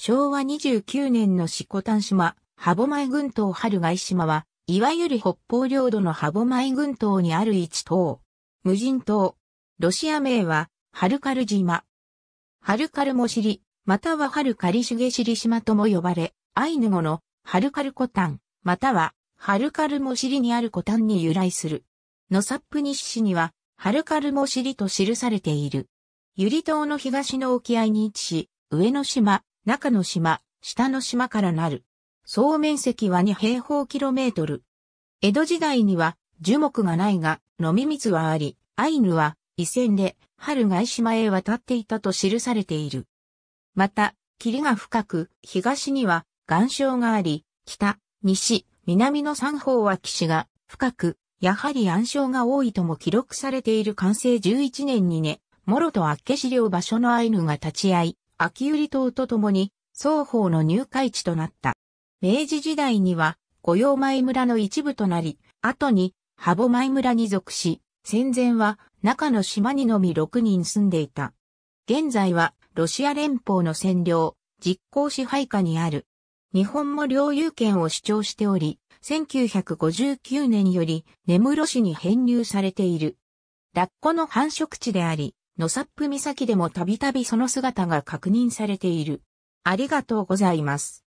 昭和29年の四丹島、歯舞群島春外島は、いわゆる北方領土の歯舞群島にある一島。無人島。ロシア名は、ハルカル島。ハルカルモシリ、またはハルカリシゲシリ島とも呼ばれ、アイヌ語の、ハルカルコタン、または、ハルカルモシリにあるコタンに由来する。ノサップ西市には、ハルカルモシリと記されている。ユリ島の東の沖合に位置し、上の島、中の島、下の島からなる。総面積は2平方キロメートル。江戸時代には樹木がないが、飲み水はあり、アイヌは、遺戦で、春外島へ渡っていたと記されている。また、霧が深く、東には、岩礁があり、北、西、南の三方は岸が、深く、やはり暗礁が多いとも記録されている完成11年にね、諸と厚岸領場所のアイヌが立ち会い、秋売島とともに双方の入会地となった。明治時代には御用前村の一部となり、後に羽母前村に属し、戦前は中の島にのみ6人住んでいた。現在はロシア連邦の占領、実行支配下にある。日本も領有権を主張しており、1959年より根室市に編入されている。ラッコの繁殖地であり、ノサップ岬でもたびたびその姿が確認されている。ありがとうございます。